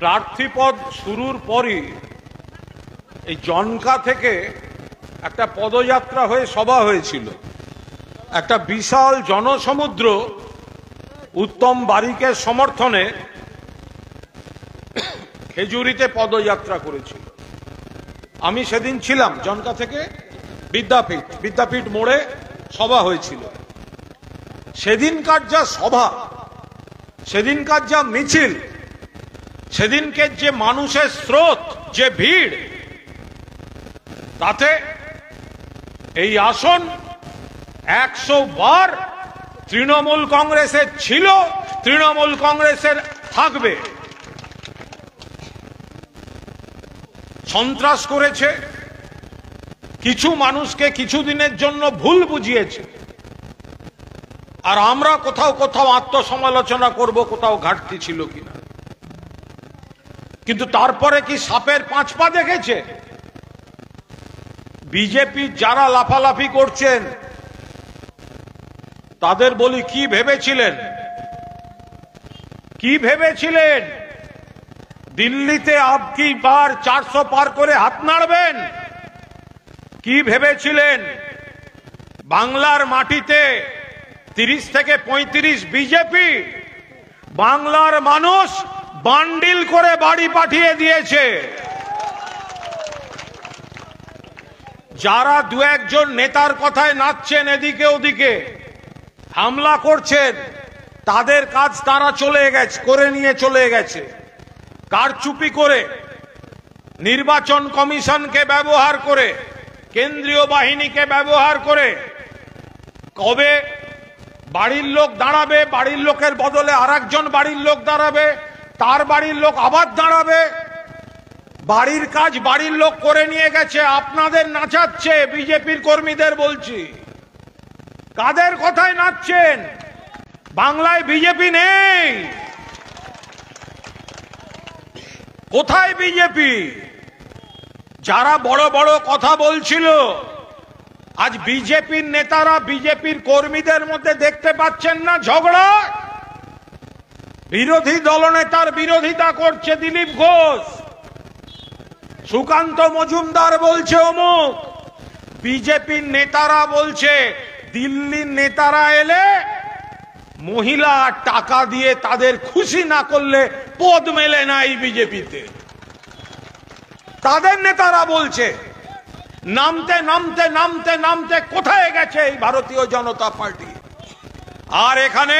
প্রার্থীপদ শুরুর পরই এই জনকা থেকে একটা পদযাত্রা হয়ে সভা হয়েছিল একটা বিশাল জনসমুদ্র উত্তম বারিকের সমর্থনে খেজুরিতে পদযাত্রা করেছিল আমি সেদিন ছিলাম জনকা থেকে বিদ্যাপীঠ বিদ্যাপীঠ মোড়ে সভা হয়েছিল সেদিনকার যা সভা সেদিনকার যা মিছিল সেদিনকে যে মানুষের স্রোত যে ভিড় তাতে এই আসন একশো বার তৃণমূল কংগ্রেসের ছিল তৃণমূল কংগ্রেসের থাকবে সন্ত্রাস করেছে কিছু মানুষকে কিছু দিনের জন্য ভুল বুঝিয়েছে আর আমরা কোথাও কোথাও আত্মসমালোচনা করব কোথাও ঘাটতি ছিল কিনা কিন্তু তারপরে কি সাপের পাঁচ পা দেখেছে বিজেপি যারা লাফালাফি করছেন তাদের বলি কি ভেবেছিলেন কি ভেবেছিলেন দিল্লিতে আপকি বার চারশো পার করে হাত নাড়বেন কি ভেবেছিলেন বাংলার মাটিতে তিরিশ থেকে পঁয়ত্রিশ বিজেপি বাংলার মানুষ বান্ডিল করে বাড়ি পাঠিয়ে দিয়েছে যারা দু একজন নেতার কথায় নাচছেন এদিকে ওদিকে হামলা করছেন তাদের কাজ তারা চলে গেছে করে নিয়ে চলে গেছে কারচুপি করে নির্বাচন কমিশনকে ব্যবহার করে কেন্দ্রীয় বাহিনীকে ব্যবহার করে কবে বাড়ির লোক দাঁড়াবে বাড়ির লোকের বদলে আর বাড়ির লোক দাঁড়াবে তার বাড়ির লোক আবার দাঁড়াবে বাড়ির কাজ বাড়ির লোক করে নিয়ে গেছে আপনাদের নাচাচ্ছে বিজেপির কর্মীদের বলছি কাদের কথায় নাচছেন বাংলায় বিজেপি নেই কোথায় বিজেপি যারা বড় বড় কথা বলছিল আজ বিজেপির নেতারা বিজেপির কর্মীদের মধ্যে দেখতে পাচ্ছেন না ঝগড়া বিরোধী দলনেতার বিরোধিতা করছে দিলীপ ঘোষ সুকান্ত মজুমদার বলছে অমুক বিজেপির নেতারা বলছে দিল্লির নেতারা এলে মহিলা টাকা দিয়ে তাদের খুশি না করলে পদ মেলে না এই বিজেপিতে তাদের নেতারা বলছে নামতে নামতে নামতে নামতে কোথায় গেছে এই ভারতীয় জনতা পার্টি আর এখানে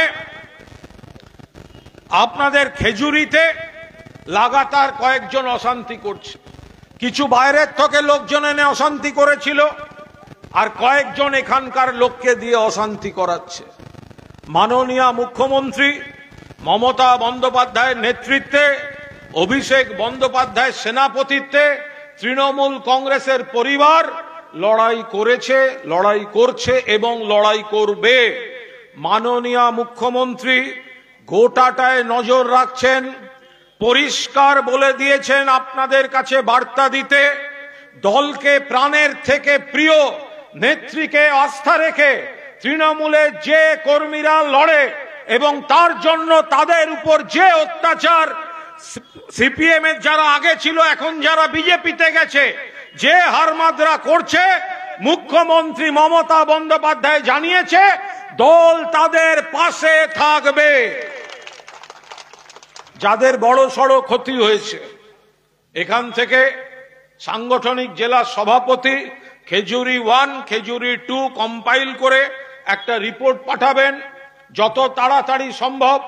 আপনাদের খেজুরিতে লাগাতার কয়েকজন অশান্তি করছে কিছু বাইরের থেকে লোকজন এনে অশান্তি করেছিল আর কয়েকজন এখানকার লোককে দিয়ে অশান্তি করাচ্ছে মাননীয় মুখ্যমন্ত্রী মমতা বন্দ্যোপাধ্যায়ের নেতৃত্বে অভিষেক বন্দ্যোপাধ্যায়ের সেনাপতিত্বে তৃণমূল কংগ্রেসের পরিবার লড়াই করেছে লড়াই করছে এবং লড়াই করবে মাননীয় মুখ্যমন্ত্রী গোটাটায় নজর রাখছেন পরিষ্কার বলে দিয়েছেন আপনাদের কাছে বার্তা দিতে দলকে প্রাণের থেকে প্রিয় নেত্রীকে আস্থা রেখে তৃণমূলে যে কর্মীরা লড়ে এবং তার জন্য তাদের উপর যে অত্যাচার সিপিএম এর যারা আগে ছিল এখন যারা বিজেপিতে গেছে যে হারমাদরা করছে মুখ্যমন্ত্রী মমতা বন্দ্যোপাধ্যায় জানিয়েছে দল তাদের পাশে থাকবে যাদের বড় সড় ক্ষতি হয়েছে এখান থেকে সাংগঠনিক জেলা সভাপতি Khejuri one Khejuri two compile করে একটা রিপোর্ট পাঠাবেন যত তাড়াতাড়ি সম্ভব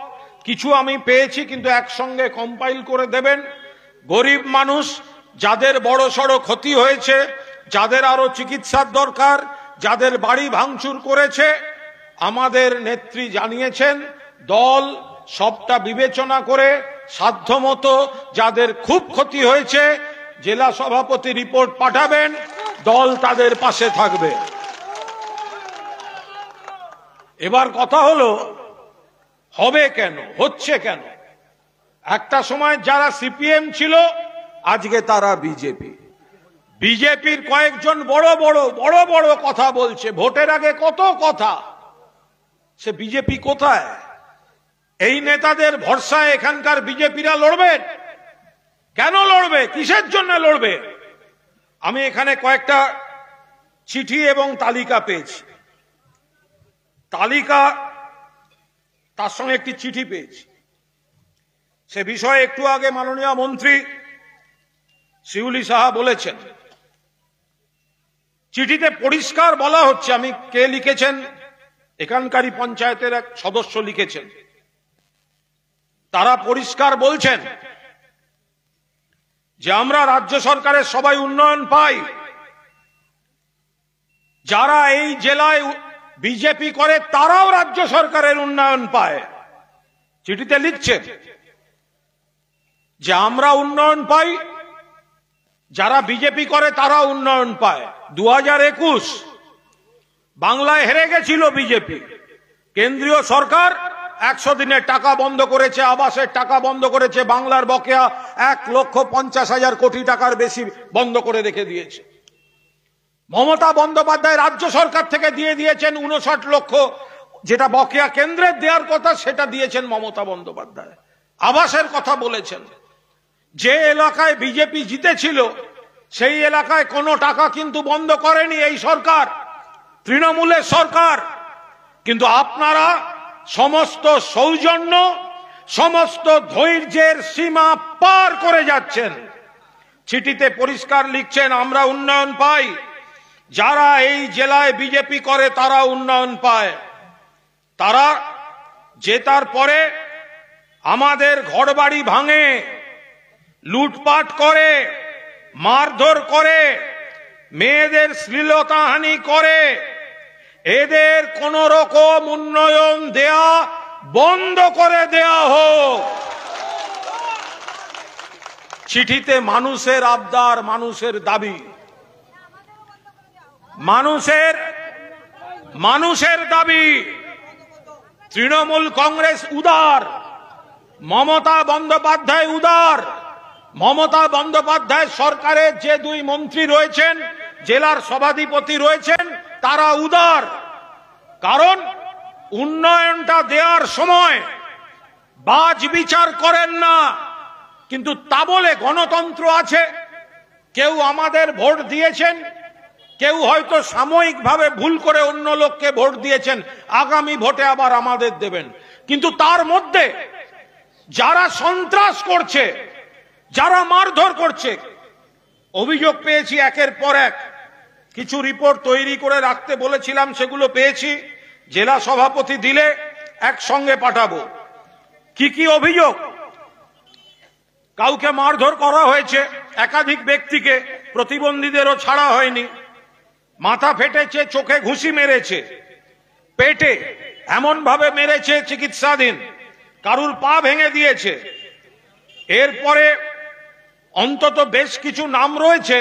কিছু আমি পেয়েছি কিন্তু একসঙ্গে কম্পাইল করে দেবেন গরিব মানুষ যাদের বড় সড় ক্ষতি হয়েছে যাদের আরো চিকিৎসার দরকার যাদের বাড়ি ভাঙচুর করেছে আমাদের নেত্রী জানিয়েছেন দল সবটা বিবেচনা করে সাধ্যমতো যাদের খুব ক্ষতি হয়েছে জেলা সভাপতি রিপোর্ট পাঠাবেন দল তাদের পাশে থাকবে এবার কথা হলো হবে কেন হচ্ছে কেন একটা সময় যারা সিপিএম ছিল আজকে তারা বিজেপি বিজেপির কয়েকজন বড় বড় বড় বড় কথা বলছে ভোটের আগে কত কথা সে বিজেপি কোথায় এই নেতাদের ভরসায় এখানকার বিজেপিরা লড়বে কেন লড়বে কিসের জন্য লড়বে আমি এখানে কয়েকটা চিঠি এবং তালিকা পেয়েছি তালিকা তার সঙ্গে একটি চিঠি পেয়েছি সে বিষয়ে একটু আগে মাননীয় মন্ত্রী শিউলি সাহা বলেছেন চিঠিতে পরিষ্কার বলা হচ্ছে আমি কে লিখেছেন এখানকারই পঞ্চায়েতের এক সদস্য লিখেছেন তারা পরিষ্কার বলছেন যে আমরা রাজ্য সরকারের সবাই উন্নয়ন পাই যারা এই জেলায় বিজেপি করে তারাও রাজ্য সরকারের উন্নয়ন পায় চিঠিতে লিখছে যে আমরা উন্নয়ন পাই যারা বিজেপি করে তারা উন্নয়ন পায় দু একুশ বাংলায় হেরে গেছিল বিজেপি কেন্দ্রীয় সরকার একশো দিনের টাকা বন্ধ করেছে আবাসের টাকা বন্ধ করেছে বাংলার বকেয়া এক লক্ষ পঞ্চাশ হাজার কোটি টাকার বেশি বন্ধ করে রেখে দিয়েছে মমতা বন্দ্যোপাধ্যায় রাজ্য সরকার থেকে দিয়ে দিয়েছেন উনষাট লক্ষ যেটা বকেয়া কেন্দ্রের দেওয়ার কথা সেটা দিয়েছেন মমতা বন্দ্যোপাধ্যায় আবাসের কথা বলেছেন যে এলাকায় বিজেপি জিতেছিল সেই এলাকায় কোনো টাকা কিন্তু বন্ধ করেনি এই সরকার তৃণমূলের সরকার কিন্তু আপনারা সমস্ত সৌজন্য সমস্ত ধৈর্যের সীমা পার করে যাচ্ছেন চিঠিতে পরিষ্কার লিখছেন আমরা উন্নয়ন পাই যারা এই জেলায় বিজেপি করে তারা উন্নয়ন পায় তারা জেতার পরে আমাদের ঘরবাড়ি ভাঙে লুটপাট করে মারধর করে মেয়েদের শ্লীলতাহানি করে এদের কোন রকম উন্নয়ন দেয়া বন্ধ করে দেয়া হোক চিঠিতে মানুষের আবদার মানুষের দাবি মানুষের মানুষের দাবি তৃণমূল কংগ্রেস উদার মমতা বন্দ্যোপাধ্যায় উদার মমতা বন্দ্যোপাধ্যায় সরকারের যে দুই মন্ত্রী রয়েছেন জেলার সভাধিপতি রয়েছেন তারা উদার কারণ উন্নয়নটা দেওয়ার সময় বাজ বিচার করেন না কিন্তু তা বলে গণতন্ত্র আছে কেউ আমাদের ভোট দিয়েছেন কেউ হয়তো সাময়িকভাবে ভুল করে অন্য লোককে ভোট দিয়েছেন আগামী ভোটে আবার আমাদের দেবেন কিন্তু তার মধ্যে যারা সন্ত্রাস করছে যারা মারধর করছে অভিযোগ পেয়েছি একের পর এক কিছু রিপোর্ট তৈরি করে রাখতে বলেছিলাম সেগুলো পেয়েছি জেলা সভাপতি দিলে একসঙ্গে পাঠাবো কি কি অভিযোগ কাউকে মারধর করা হয়েছে একাধিক ব্যক্তিকে প্রতিবন্ধীদেরও ছাড়া হয়নি মাথা ফেটেছে চোখে ঘুষি মেরেছে পেটে এমন ভাবে মেরেছে চিকিৎসাধীন কারুর পা ভেঙে দিয়েছে এরপরে অন্তত বেশ কিছু নাম রয়েছে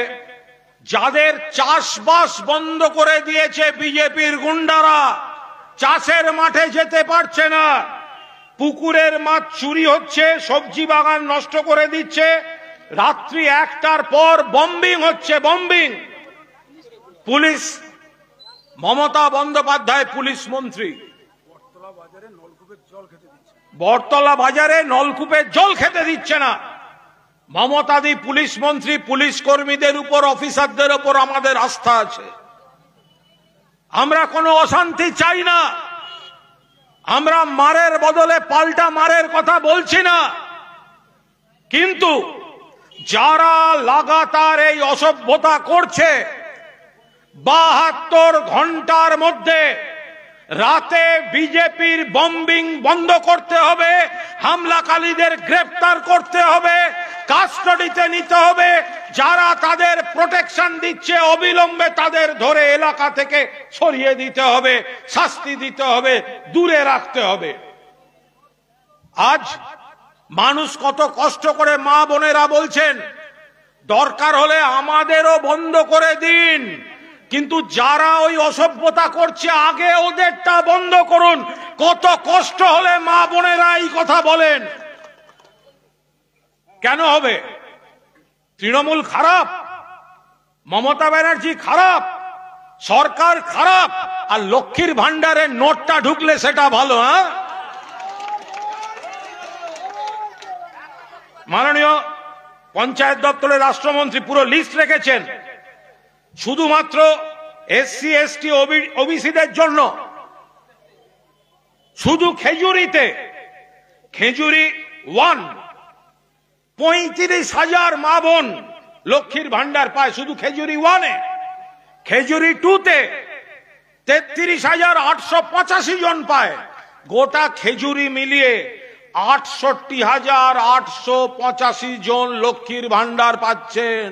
যাদের চাষবাস বন্ধ করে দিয়েছে বিজেপির গুন্ডারা চাষের মাঠে যেতে পারছে না পুকুরের মাছ চুরি হচ্ছে সবজি বাগান নষ্ট করে দিচ্ছে রাত্রি একটার পর বম্বিং হচ্ছে bombing police Mamata Bandyopadhyay police মন্ত্রী বটতলা বাজারে নলকূপের জল খেতে দিচ্ছে না মমতাদি পুলিশ মন্ত্রী পুলিশ কর্মীদের উপর অফিসারদের উপর আমাদের আস্থা আছে আমরা কোনো অশান্তি চাই না আমরা মারের বদলে পাল্টা মারের কথা বলছি না কিন্তু যারা লাগাতার এই অসভ্যতা করছে বাহাত্তর ঘন্টার মধ্যে রাতে বিজেপির বম্বিং বন্ধ করতে হবে হামলাকারীদের গ্রেফতার করতে হবে কাস্টডিতে নিতে হবে যারা তাদের প্রোটেকশন দিচ্ছে অবিলম্বে তাদের ধরে এলাকা থেকে সরিয়ে দিতে হবে শাস্তি দিতে হবে দূরে রাখতে হবে আজ মানুষ কত কষ্ট করে মা বোনেরা বলছেন দরকার হলে আমাদেরও বন্ধ করে দিন কিন্তু যারা ওই অসভ্যতা করছে আগে ওদেরটা বন্ধ করুন কত কষ্ট হলে মা বোনেরা এই কথা বলেন কেন হবে তৃণমূল খারাপ মমতা ব্যানার্জি খারাপ সরকার খারাপ আর লক্ষ্মীর ভান্ডারের নোটটা ঢুকলে সেটা ভালো হ্যাঁ মাননীয় পঞ্চায়েত দপ্তরের রাষ্ট্রমন্ত্রী পুরো লিস্ট রেখেছেন শুধুমাত্র এসসি এসটি ওবিসিদের জন্য শুধু খেজুরিতে খেজুরি ওয়ান পঁয়ত্রিশ হাজার মা বোন লক্ষ্মীর ভান্ডার পায় শুধু খেজুরি ওয়ানে খেজুরি টুতে তেত্রিশ হাজার আটশো পঁচাশি জন পায় গোটা খেজুরি মিলিয়ে আটষট্টি হাজার আটশো পঁচাশি জন লক্ষ্মীর ভান্ডার পাচ্ছেন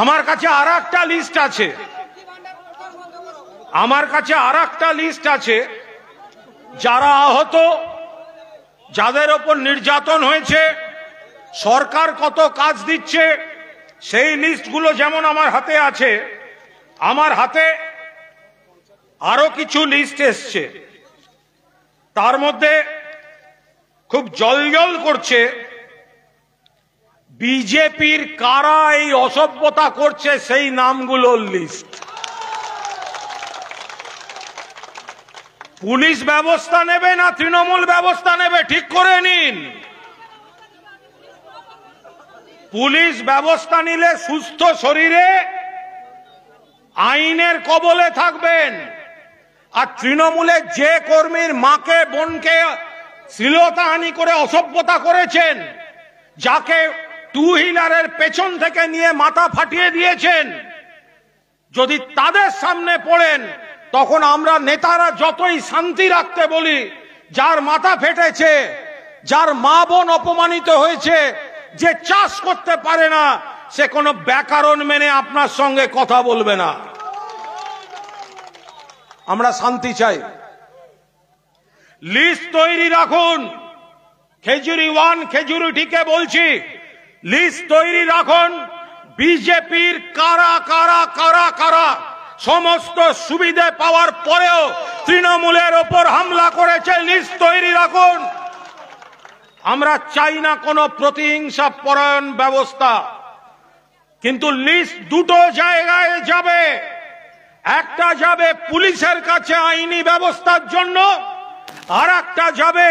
আমার কাছে আর একটা লিস্ট আছে আমার কাছে আর একটা লিস্ট আছে যারা আহত যাদের ওপর নির্যাতন হয়েছে সরকার কত কাজ দিচ্ছে সেই লিস্টগুলো যেমন আমার হাতে আছে আমার হাতে আরো কিছু লিস্ট এসছে তার মধ্যে খুব জল করছে বিজেপির কারা এই অসভ্যতা করছে সেই নামগুলোর লিস্ট পুলিশ ব্যবস্থা নেবে না তৃণমূল ব্যবস্থা নেবে ঠিক করে নিন পুলিশ ব্যবস্থা নিলে সুস্থ শরীরে আইনের কবলে থাকবেন আর তৃণমূলের যে কর্মীর মাকে বোনকে শ্লীলতাহানি করে অসভ্যতা করেছেন যাকে টু পেছন থেকে নিয়ে মাথা ফাটিয়ে দিয়েছেন যদি তাদের সামনে পড়েন তখন আমরা নেতারা যতই শান্তি রাখতে বলি যার মাথা ফেটেছে যার মা বোন অপমানিত হয়েছে যে চাষ করতে পারে না সে কোনো ব্যাকরণ মেনে আপনার সঙ্গে কথা বলবে না আমরা শান্তি চাই লিস্ট তৈরি রাখুন খেজুরি ওয়ান খেজুরি খেজুরিটিকে বলছি লিস্ট তৈরি রাখুন বিজেপির কারা কারা কারা কারা সমস্ত সুবিধে পাওয়ার পরেও তৃণমূলের ওপর হামলা করেছে লিস্ট তৈরি রাখুন আমরা চাই না কোনো প্রতিহিংসা পরায়ণ ব্যবস্থা কিন্তু লিস্ট দুটো জায়গায় যাবে একটা যাবে পুলিশের কাছে আইনি ব্যবস্থার জন্য আর একটা যাবে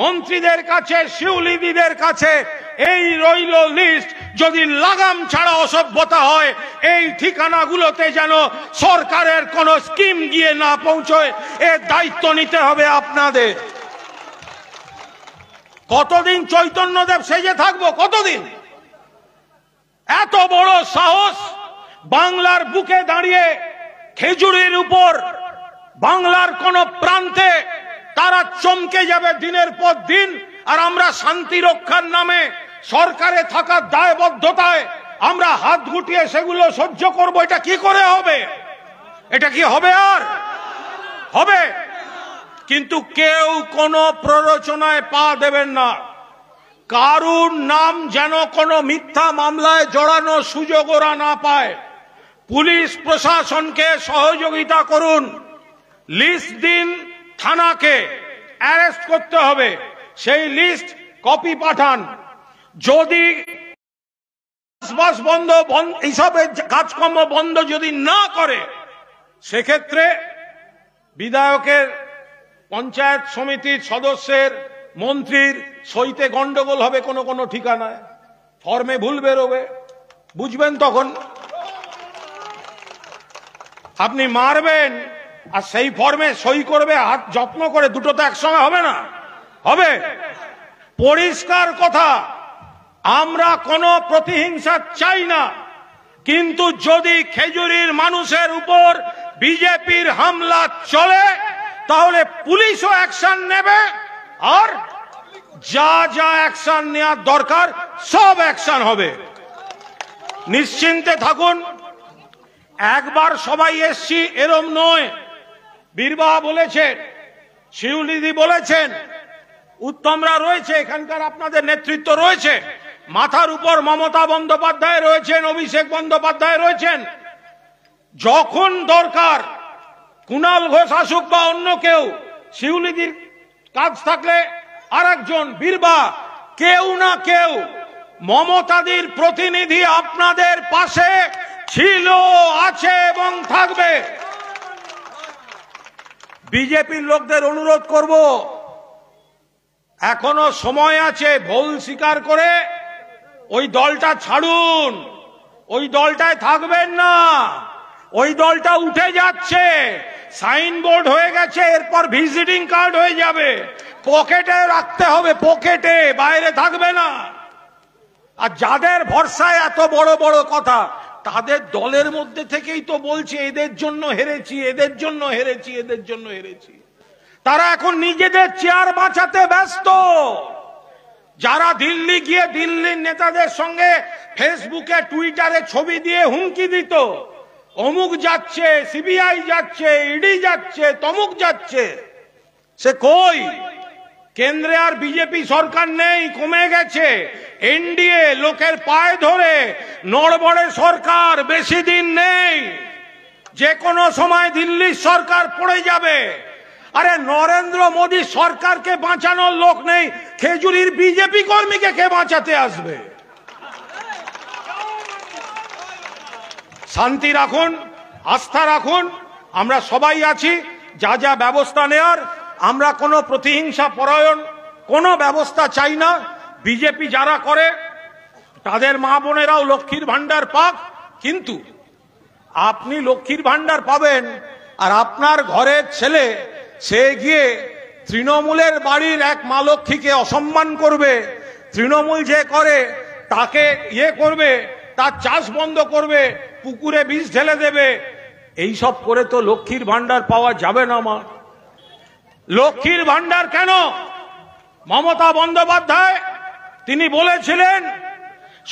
মন্ত্রীদের কাছে শিউলিদিদের কাছে এই রইল লিস্ট যদি লাগাম ছাড়া অসভ্যতা হয় এই ঠিকানাগুলোতে যেন সরকারের কোন স্কিম গিয়ে না পৌঁছয় এর দায়িত্ব নিতে হবে আপনাদের কতদিন চৈতন্যদেব সেজে থাকবো কতদিন এত বড় সাহস বাংলার বুকে দাঁড়িয়ে খেজুরের উপর বাংলার কোন প্রান্তে তারা চমকে যাবে দিনের পর দিন আর আমরা শান্তি রক্ষার নামে সরকারে থাকার দায়বদ্ধতায় আমরা হাত গুটিয়ে সেগুলো সহ্য করব এটা কি করে হবে এটা কি হবে আর হবে কিন্তু কেউ কোনো প্ররোচনায় পা দেবেন না কারুর নাম যেন কোনো মিথ্যা মামলায় জড়ানো সুযোগ ওরা না পায় পুলিশ প্রশাসনকে সহযোগিতা করুন লিস্ট দিন থানাকে অ্যারেস্ট করতে হবে সেই লিস্ট কপি পাঠান যদি চাষবাস বন্ধ এইসবের কাজকর্ম বন্ধ যদি না করে সেক্ষেত্রে বিধায়কের পঞ্চায়েত সমিতির সদস্যের মন্ত্রীর সইতে গন্ডগোল হবে কোনো কোনো ঠিকানায় ফর্মে ভুল বেরোবে বুঝবেন তখন আপনি মারবেন আর সেই ফর্মে সই করবে হাত যত্ন করে দুটো তো একসঙ্গে হবে না হবে পরিষ্কার কথা আমরা কোনো প্রতিহিংসা চাই না কিন্তু যদি খেজুরির মানুষের উপর বিজেপির হামলা চলে তাহলে পুলিশও অ্যাকশন নেবে আর যা যা অ্যাকশন নেওয়ার দরকার সব অ্যাকশন হবে নিশ্চিন্তে থাকুন একবার সবাই এসছি এরম নয় বীরবা বলেছেন শিউলিদি বলেছেন উত্তমরা রয়েছে এখানকার আপনাদের নেতৃত্ব রয়েছে মাথার উপর মমতা বন্দ্যোপাধ্যায় রয়েছেন অভিষেক বন্দ্যোপাধ্যায় রয়েছেন যখন দরকার কুণাল ঘোষ আসুক বা অন্য কেউ শিউলিদির কাজ থাকলে আর একজন বীরবা কেউ না কেউ মমতাদির প্রতিনিধি আপনাদের পাশে ছিল আছে এবং থাকবে বিজেপির লোকদের অনুরোধ করব এখনো সময় আছে ভুল স্বীকার করে ওই দলটা ছাড়ুন ওই দলটায় থাকবেন না ওই দলটা উঠে যাচ্ছে সাইনবোর্ড হয়ে গেছে এরপর ভিজিটিং কার্ড হয়ে যাবে পকেটে রাখতে হবে পকেটে বাইরে থাকবে না আর যাদের ভরসায় এত বড় বড় কথা তাদের দলের মধ্যে থেকেই তো বলছে এদের জন্য হেরেছি এদের জন্য হেরেছি এদের জন্য হেরেছি তারা এখন নিজেদের চেয়ার বাঁচাতে ব্যস্ত যারা দিল্লি গিয়ে দিল্লির নেতাদের সঙ্গে ফেসবুকে টুইটারে ছবি দিয়ে হুমকি দিত অমুক যাচ্ছে সিবিআই যাচ্ছে ইডি যাচ্ছে তমুক যাচ্ছে সে কই কেন্দ্রে আর বিজেপি সরকার নেই কমে গেছে এনডিএ লোকের পায়ে ধরে নড়বড়ে সরকার বেশি দিন নেই যে কোনো সময় দিল্লির সরকার পড়ে যাবে আরে নরেন্দ্র মোদী সরকারকে বাঁচানোর লোক নেই খেজুরির বিজেপি কর্মীকে কে বাঁচাতে আসবে শান্তি রাখুন আস্থা রাখুন আমরা সবাই আছি যা যা ব্যবস্থা নেওয়ার আমরা কোনো প্রতিহিংসা পরায়ণ কোনো ব্যবস্থা চাই না বিজেপি যারা করে তাদের মা বোনেরাও লক্ষ্মীর ভাণ্ডার পাক কিন্তু আপনি লক্ষ্মীর ভাণ্ডার পাবেন আর আপনার ঘরের ছেলে সে গিয়ে তৃণমূলের বাড়ির এক মা লক্ষ্মীকে অসম্মান করবে তৃণমূল যে করে তাকে ইয়ে করবে তার চাষ বন্ধ করবে পুকুরে বীজ ঢেলে দেবে এই সব করে তো লক্ষ্মীর ভান্ডার পাওয়া যাবে না আমার লক্ষ্মীর ভান্ডার কেন মমতা বন্দ্যোপাধ্যায় তিনি বলেছিলেন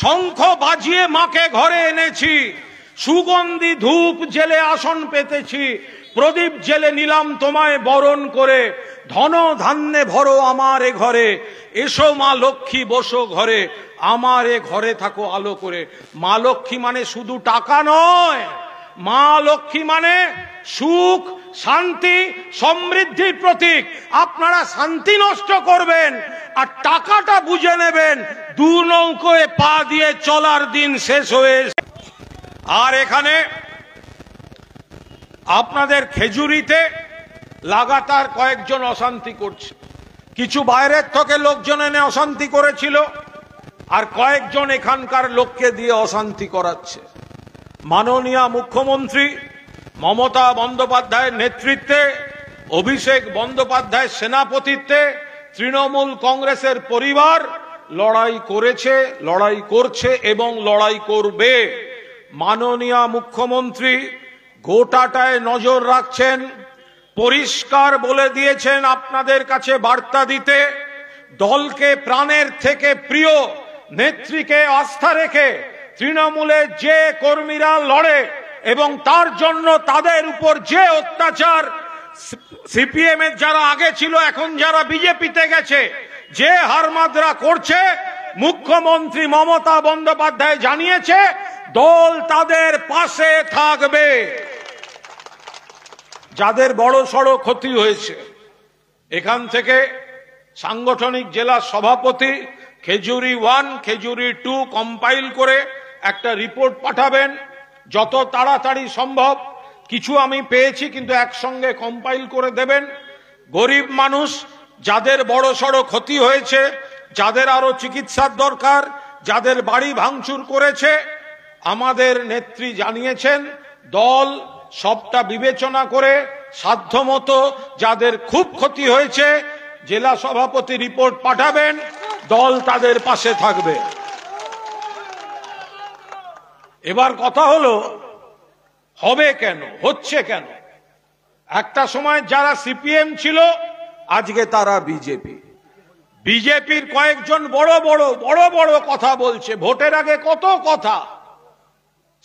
শঙ্খ বাজিয়ে মাকে ঘরে এনেছি সুগন্ধি ধূপ জেলে আসন পেতেছি প্রদীপ জেলে নিলাম তোমায় বরণ করে ধন ধান্যে ভরো আমার এ ঘরে এসো মা লক্ষ্মী বসো ঘরে আমার এ ঘরে থাকো আলো করে মা লক্ষ্মী মানে শুধু টাকা নয় মা লক্ষ্মী মানে সুখ শান্তি সমৃদ্ধির প্রতীক আপনারা শান্তি নষ্ট করবেন আর টাকাটা বুঝে নেবেন দু নৌকোয় পা দিয়ে চলার দিন শেষ হয়ে আর এখানে আপনাদের খেজুরিতে লাগাতার কয়েকজন অশান্তি করছে কিছু বাইরের থেকে লোকজন এনে অশান্তি করেছিল আর কয়েকজন এখানকার লোককে দিয়ে অশান্তি করাচ্ছে মাননীয় মুখ্যমন্ত্রী মমতা বন্দ্যোপাধ্যায়ের নেতৃত্বে অভিষেক বন্দ্যোপাধ্যায়ের সেনাপতিত্বে তৃণমূল কংগ্রেসের পরিবার লড়াই করেছে লড়াই করছে এবং লড়াই করবে মাননীয় মুখ্যমন্ত্রী গোটাটায় নজর রাখছেন পরিষ্কার বলে দিয়েছেন আপনাদের কাছে বার্তা দিতে দলকে প্রাণের থেকে প্রিয় নেত্রীকে আস্থা রেখে তৃণমূলে যে কর্মীরা লড়ে এবং তার জন্য তাদের উপর যে অত্যাচার সিপিএম এর যারা আগে ছিল এখন যারা বিজেপিতে গেছে যে হারমাদরা করছে মুখ্যমন্ত্রী মমতা বন্দ্যোপাধ্যায় জানিয়েছে দল তাদের পাশে থাকবে যাদের বড় সড় ক্ষতি হয়েছে এখান থেকে সাংগঠনিক জেলা সভাপতি Khejuri one Khejuri two compile করে একটা রিপোর্ট পাঠাবেন যত তাড়াতাড়ি সম্ভব কিছু আমি পেয়েছি কিন্তু একসঙ্গে কম্পাইল করে দেবেন গরিব মানুষ যাদের বড় সড় ক্ষতি হয়েছে যাদের আরো চিকিৎসার দরকার যাদের বাড়ি ভাঙচুর করেছে আমাদের নেত্রী জানিয়েছেন দল সবটা বিবেচনা করে সাধ্যমতো যাদের খুব ক্ষতি হয়েছে জেলা সভাপতি রিপোর্ট পাঠাবেন দল তাদের পাশে থাকবে এবার কথা হলো হবে কেন হচ্ছে কেন একটা সময় যারা সিপিএম ছিল আজকে তারা বিজেপি বিজেপির কয়েকজন বড় বড় বড় বড় কথা বলছে ভোটের আগে কত কথা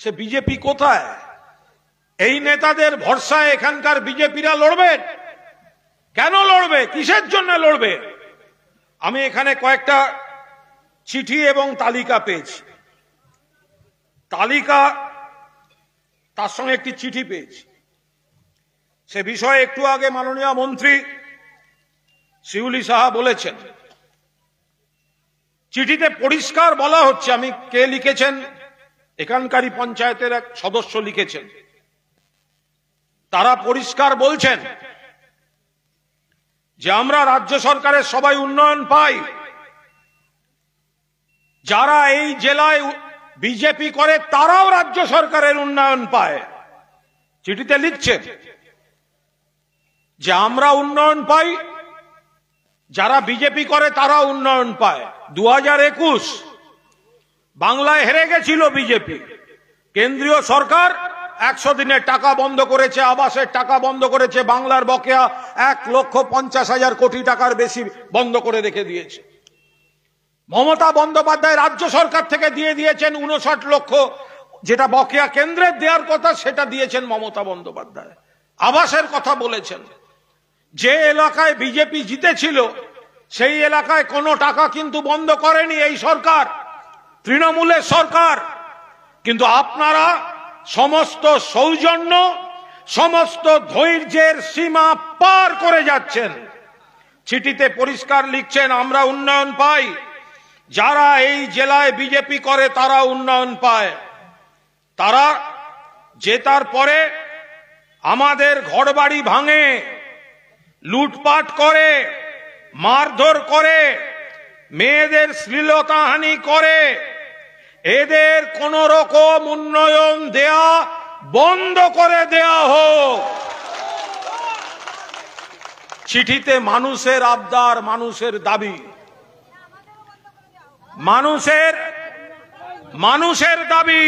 সে বিজেপি কোথায় এই নেতাদের ভরসায় এখানকার বিজেপিরা লড়বে কেন লড়বে কিসের জন্য লড়বে আমি এখানে কয়েকটা চিঠি এবং তালিকা পেয়েছি তালিকা তার সঙ্গে একটি চিঠি পেয়েছি সে বিষয়ে একটু আগে মাননীয় মন্ত্রী শিউলি সাহা বলেছেন চিঠিতে পরিষ্কার বলা হচ্ছে আমি কে লিখেছেন এখানকারই পঞ্চায়েতের এক সদস্য লিখেছেন তারা পরিষ্কার বলছেন যে আমরা রাজ্য সরকারের সবাই উন্নয়ন পাই যারা এই জেলায় বিজেপি করে তারাও রাজ্য সরকারের উন্নয়ন পায় চিঠিতে লিখছেন যে আমরা উন্নয়ন পাই যারা বিজেপি করে তারা উন্নয়ন পায় দু একুশ বাংলায় হেরে গেছিল বিজেপি কেন্দ্রীয় সরকার একশো দিনের টাকা বন্ধ করেছে আবাসের টাকা বন্ধ করেছে বাংলার বকেয়া এক লক্ষ পঞ্চাশ হাজার কোটি টাকার বেশি বন্ধ করে রেখে দিয়েছে মমতা বন্দ্যোপাধ্যায় রাজ্য সরকার থেকে দিয়ে দিয়েছেন উনষাট লক্ষ যেটা বকেয়া কেন্দ্রের দেওয়ার কথা সেটা দিয়েছেন মমতা বন্দ্যোপাধ্যায় আবাসের কথা বলেছেন যে এলাকায় বিজেপি জিতেছিল সেই এলাকায় কোনো টাকা কিন্তু বন্ধ করেনি এই সরকার তৃণমূলের সরকার কিন্তু আপনারা সমস্ত সৌজন্য সমস্ত ধৈর্যের সীমা পার করে যাচ্ছেন চিঠিতে পরিষ্কার লিখছেন আমরা উন্নয়ন পাই যারা এই জেলায় বিজেপি করে তারা উন্নয়ন পায় তারা জেতার পরে আমাদের ঘরবাড়ি ভাঙে লুটপাট করে মারধর করে মেয়েদের শ্লীলতাহানি করে এদের কোন রকম উন্নয়ন দেয়া বন্ধ করে দেয়া হোক চিঠিতে মানুষের আবদার মানুষের দাবি মানুষের মানুষের দাবি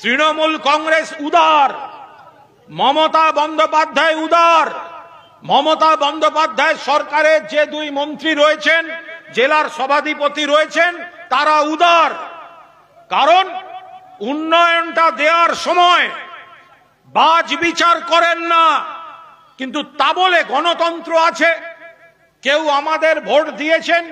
তৃণমূল কংগ্রেস উদার মমতা বন্দ্যোপাধ্যায় উদার মমতা বন্দ্যোপাধ্যায় সরকারের যে দুই মন্ত্রী রয়েছেন জেলার সভাধিপতি রয়েছেন তারা উদার কারণ উন্নয়নটা দেওয়ার সময় বাজ বিচার করেন না কিন্তু তা বলে গণতন্ত্র আছে কেউ আমাদের ভোট দিয়েছেন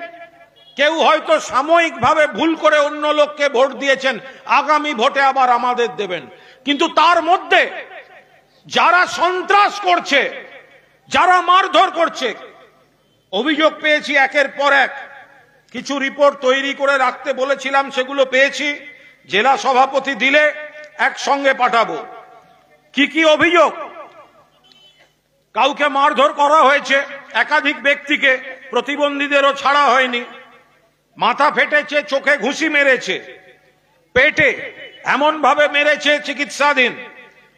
কেউ হয়তো সাময়িকভাবে ভুল করে অন্য লোককে ভোট দিয়েছেন আগামী ভোটে আবার আমাদের দেবেন কিন্তু তার মধ্যে যারা সন্ত্রাস করছে যারা মারধর করছে অভিযোগ পেয়েছি একের পর এক কিছু রিপোর্ট তৈরি করে রাখতে বলেছিলাম সেগুলো পেয়েছি জেলা সভাপতি দিলে একসঙ্গে পাঠাবো কি কি অভিযোগ কাউকে মারধর করা হয়েছে একাধিক ব্যক্তিকে প্রতিবন্ধীদেরও ছাড়া হয়নি মাথা ফেটেছে চোখে ঘুষি মেরেছে পেটে এমনভাবে মেরেছে চিকিৎসাধীন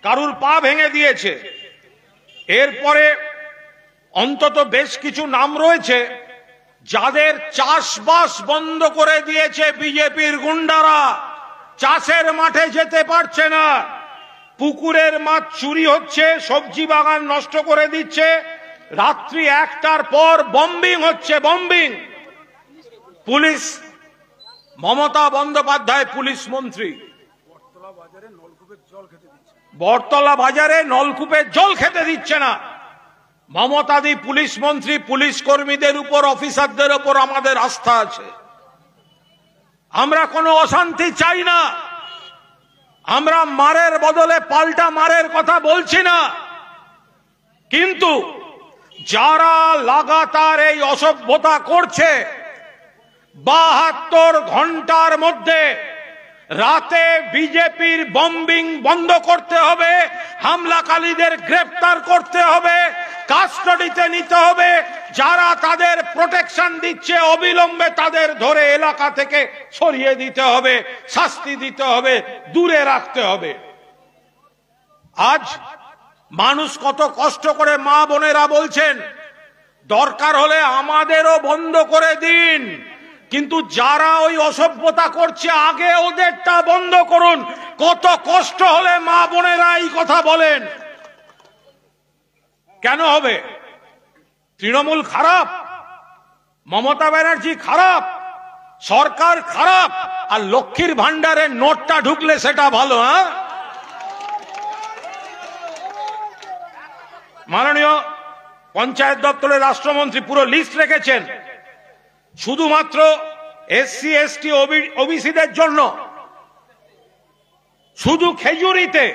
কারুর পা ভেঙে দিয়েছে এরপরে অন্তত বেশ কিছু নাম রয়েছে যাদের চাষবাস বন্ধ করে দিয়েছে বিজেপির গুন্ডারা চাষের মাঠে যেতে পারছে না পুকুরের মাছ চুরি হচ্ছে সবজি বাগান নষ্ট করে দিচ্ছে রাত্রি একটার পর বম্বিং হচ্ছে bombing police Mamata Bandyopadhyay police মন্ত্রী বটতলা বাজারে নলকূপের জল খেতে দিচ্ছে না মমতাদি পুলিশ মন্ত্রী পুলিশ কর্মীদের উপর অফিসারদের উপর আমাদের আস্থা আছে আমরা কোনো অশান্তি চাই না আমরা মারের বদলে পাল্টা মারের কথা বলছি না কিন্তু যারা লাগাতার এই অসভ্যতা করছে বাহাত্তর ঘন্টার মধ্যে রাতে বিজেপির বম্বিং বন্ধ করতে হবে হামলাকারীদের গ্রেফতার করতে হবে কাস্টডিতে নিতে হবে যারা তাদের প্রোটেকশন দিচ্ছে অবিলম্বে তাদের ধরে এলাকা থেকে সরিয়ে দিতে হবে শাস্তি দিতে হবে দূরে রাখতে হবে আজ মানুষ কত কষ্ট করে মা বোনেরা বলছেন দরকার হলে আমাদেরও বন্ধ করে দিন কিন্তু যারা ওই অসভ্যতা করছে আগে ওদেরটা বন্ধ করুন কত কষ্ট হলে মা বোনেরা এই কথা বলেন কেন হবে তৃণমূল খারাপ মমতা ব্যানার্জি খারাপ সরকার খারাপ আর লক্ষ্মীর ভান্ডারের নোটটা ঢুকলে সেটা ভালো হ্যাঁ মাননীয় পঞ্চায়েত দপ্তরের রাষ্ট্রমন্ত্রী পুরো লিস্ট রেখেছেন শুধুমাত্র এসসি এসটি ওবিসিদের জন্য শুধু খেজুরিতে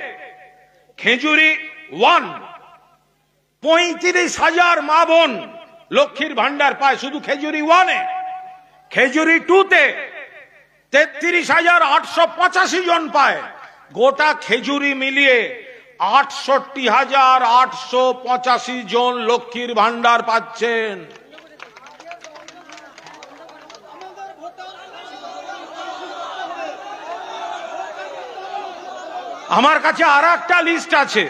খেজুরি ওয়ান পঁয়ত্রিশ হাজার মা বোন লক্ষ্মীর ভান্ডার পায় শুধু খেজুরি ওয়ানে খেজুরি টুতে তেত্রিশ হাজার আটশো পঁচাশি জন পায় গোটা খেজুরি মিলিয়ে আটষট্টি হাজার আটশো পঁচাশি জন লক্ষ্মীর ভান্ডার পাচ্ছেন আমার কাছে আর একটা লিস্ট আছে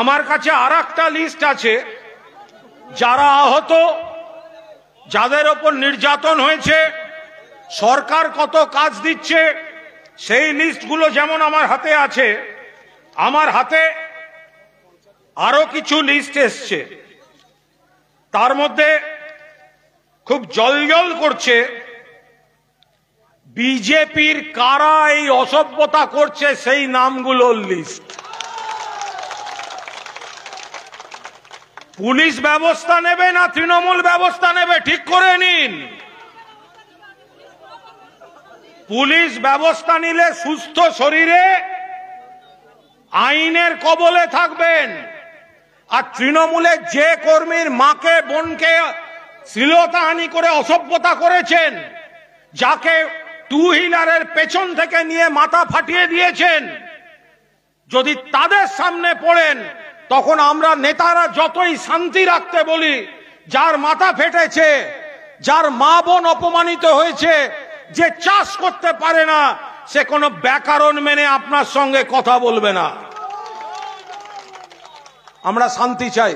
আমার কাছে আর একটা লিস্ট আছে যারা আহত যাদের ওপর নির্যাতন হয়েছে সরকার কত কাজ দিচ্ছে সেই লিস্টগুলো যেমন আমার হাতে আছে আমার হাতে আরো কিছু লিস্ট এসছে তার মধ্যে খুব জলজল করছে বিজেপির কারা এই অসভ্যতা করছে সেই নামগুলোর লিস্ট পুলিশ ব্যবস্থা নেবে না তৃণমূল ব্যবস্থা নেবে ঠিক করে নিন পুলিশ ব্যবস্থা নিলে সুস্থ শরীরে আইনের কবলে থাকবেন আর তৃণমূলের যে কর্মীর মাকে বোনকে শ্লীলতাহানি করে অসভ্যতা করেছেন যাকে টু পেছন থেকে নিয়ে মাথা ফাটিয়ে দিয়েছেন যদি তাদের সামনে পড়েন তখন আমরা নেতারা যতই শান্তি রাখতে বলি যার মাথা ফেটেছে যার মা বোন অপমানিত হয়েছে যে চাষ করতে পারে না সে কোনো ব্যাকরণ মেনে আপনার সঙ্গে কথা বলবে না আমরা শান্তি চাই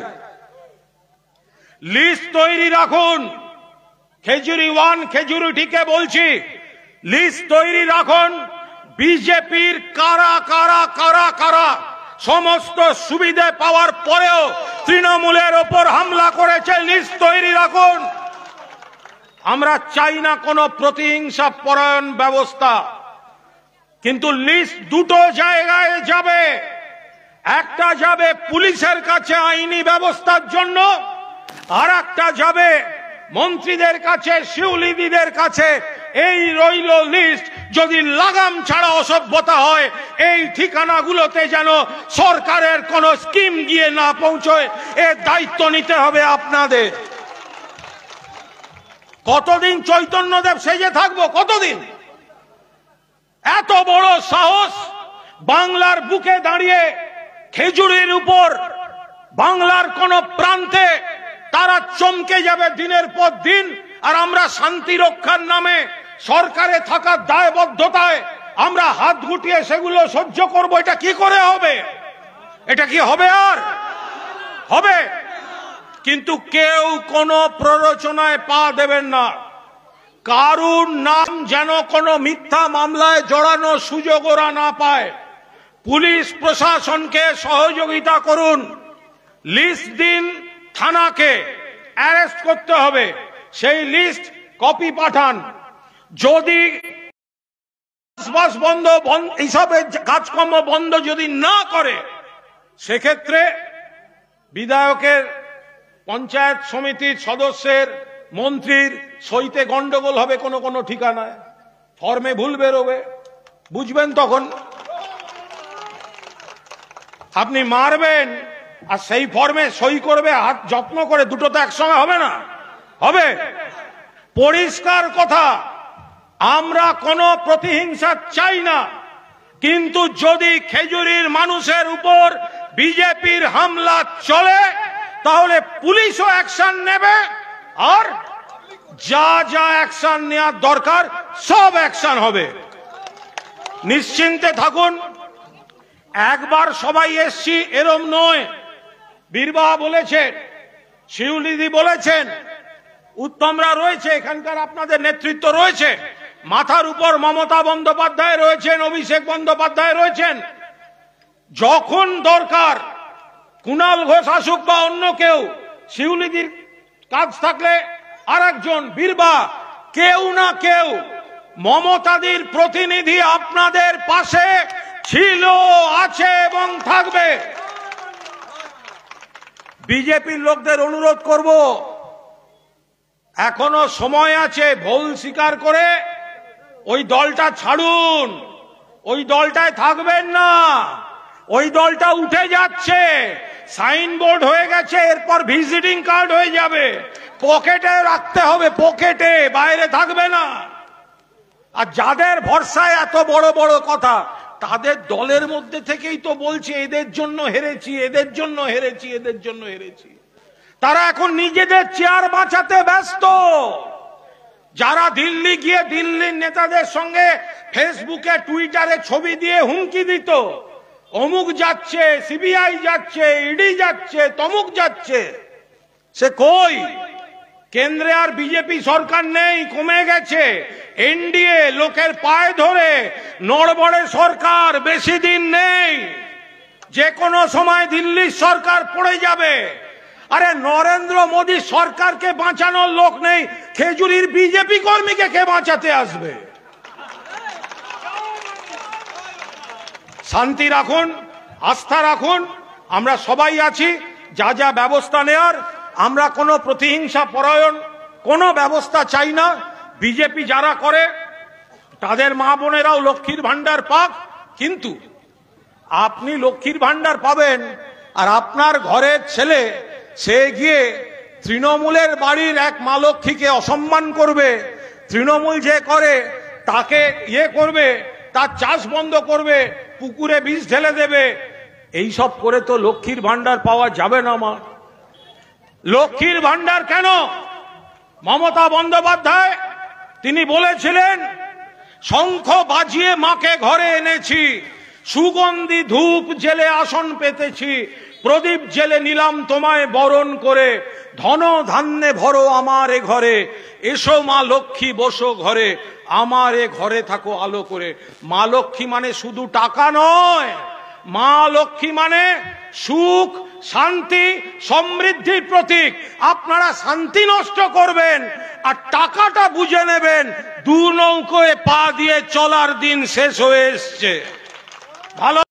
লিস্ট তৈরি রাখুন খেজুরি ওয়ান খেজুরি ঠিকে বলছি লিস্ট তৈরি রাখুন বিজেপির কারা কারা কারা কারা সমস্ত সুবিধে পাওয়ার পরেও তৃণমূলের ওপর হামলা করেছে লিস্ট তৈরি রাখুন আমরা চাই না কোনো প্রতিহিংসা পরায়ণ ব্যবস্থা কিন্তু লিস্ট দুটো জায়গায় যাবে একটা যাবে পুলিশের কাছে আইনি ব্যবস্থার জন্য আর একটা যাবে মন্ত্রীদের কাছে শিউলিদিদের কাছে এই রইল লিস্ট যদি লাগাম ছাড়া অসভ্যতা হয় এই ঠিকানাগুলোতে যেন সরকারের কোনো স্কিম গিয়ে না পৌঁছয় এর দায়িত্ব নিতে হবে আপনাদের কতদিন চৈতন্যদেব সেজে থাকবো কতদিন এত বড় সাহস বাংলার বুকে দাঁড়িয়ে খেজুরের উপর বাংলার কোন প্রান্তে তারা চমকে যাবে দিনের পর দিন আর আমরা শান্তি রক্ষার নামে সরকারে থাকার দায়বদ্ধতায় আমরা হাত গুটিয়ে সেগুলো সহ্য করব এটা কি করে হবে এটা কি হবে আর হবে কিন্তু কেউ কোনো প্ররোচনায় পা দেবেন না কারুর নাম যেন কোনো মিথ্যা মামলায় জড়ানোর সুযোগ ওরা না পায় পুলিশ প্রশাসনকে সহযোগিতা করুন লিস্ট দিন থানাকে অ্যারেস্ট করতে হবে সেই লিস্ট কপি পাঠান যদি চাষবাস বন্ধ এইসবের কাজকর্ম বন্ধ যদি না করে সেক্ষেত্রে বিধায়কের পঞ্চায়েত সমিতির সদস্যের মন্ত্রীর সইতে গন্ডগোল হবে কোনো কোনো ঠিকানায় ফর্মে ভুল বেরোবে বুঝবেন তখন আপনি মারবেন আর সেই ফর্মে সই করবে হাত যত্ন করে দুটো তো একসঙ্গে হবে না হবে পরিষ্কার কথা আমরা কোনো প্রতিহিংসা চাই না কিন্তু যদি খেজুরির মানুষের উপর বিজেপির হামলা চলে তাহলে পুলিশও অ্যাকশন নেবে আর যা যা অ্যাকশন নেওয়ার দরকার সব অ্যাকশন হবে নিশ্চিন্তে থাকুন একবার সবাই এসছি এরম নয় বীরবা বলেছেন শিউলিদি বলেছেন উত্তমরা রয়েছে এখানকার আপনাদের নেতৃত্ব রয়েছে মাথার উপর মমতা বন্দ্যোপাধ্যায় রয়েছেন অভিষেক বন্দ্যোপাধ্যায় রয়েছেন যখন দরকার কুণাল ঘোষ আসুক বা অন্য কেউ শিউলিদির কাজ থাকলে আর একজন বীরবা কেউ না কেউ মমতাদির প্রতিনিধি আপনাদের পাশে ছিল আছে এবং থাকবে বিজেপির লোকদের অনুরোধ করব এখনো সময় আছে ভুল স্বীকার করে ওই দলটা ছাড়ুন ওই দলটায় থাকবেন না ওই দলটা উঠে যাচ্ছে সাইনবোর্ড হয়ে গেছে এরপর ভিজিটিং কার্ড হয়ে যাবে পকেটে রাখতে হবে পকেটে বাইরে থাকবে না আর যাদের ভরসায় এত বড় বড় কথা তাদের দলের মধ্যে থেকেই তো বলছে এদের জন্য হেরেছি এদের জন্য হেরেছি এদের জন্য হেরেছি তারা এখন নিজেদের চেয়ার বাঁচাতে ব্যস্ত যারা দিল্লি গিয়ে দিল্লির নেতাদের সঙ্গে ফেসবুকে টুইটারে ছবি দিয়ে হুমকি দিত অমুক যাচ্ছে সিবিআই যাচ্ছে ইডি যাচ্ছে তমুক যাচ্ছে সে কই কেন্দ্রে আর বিজেপি সরকার নেই কমে গেছে এনডিএ লোকের পায়ে ধরে নড়বড়ে সরকার বেশি দিন নেই যে কোনো সময় দিল্লির সরকার পড়ে যাবে আরে নরেন্দ্র মোদী সরকারকে বাঁচানোর লোক নেই খেজুরির বিজেপি কর্মীকে কে বাঁচাতে আসবে শান্তি রাখুন আস্থা রাখুন আমরা সবাই আছি যা যা ব্যবস্থা নেওয়ার আমরা কোনো প্রতিহিংসা পরায়ণ কোনো ব্যবস্থা চাই না বিজেপি যারা করে তাদের মা বোনেরাও লক্ষ্মীর ভাণ্ডার পাক কিন্তু আপনি লক্ষ্মীর ভাণ্ডার পাবেন আর আপনার ঘরের ছেলে সে গিয়ে তৃণমূলের বাড়ির এক মা লক্ষ্মীকে অসম্মান করবে তৃণমূল যে করে তাকে ইয়ে করবে তার চাষ বন্ধ করবে পুকুরে বিষ ঢেলে দেবে এই সব করে তো লক্ষ্মীর ভান্ডার পাওয়া যাবে না মা লক্ষ্মীর ভান্ডার কেন মমতা বন্দ্যোপাধ্যায় তিনি বলেছিলেন শঙ্খ বাজিয়ে মাকে ঘরে এনেছি সুগন্ধি ধূপ জেলে আসন পেতেছি প্রদীপ জেলে নিলাম তোমায় বরণ করে ধন ধান্যে ভরো আমার এ ঘরে এসো মা লক্ষ্মী বসো ঘরে আমার এ ঘরে থাকো আলো করে মা লক্ষ্মী মানে শুধু টাকা নয় মা লক্ষ্মী মানে সুখ শান্তি সমৃদ্ধির প্রতীক আপনারা শান্তি নষ্ট করবেন আর টাকাটা বুঝে নেবেন দু নৌকোয় পা দিয়ে চলার দিন শেষ হয়ে এসছে ভালো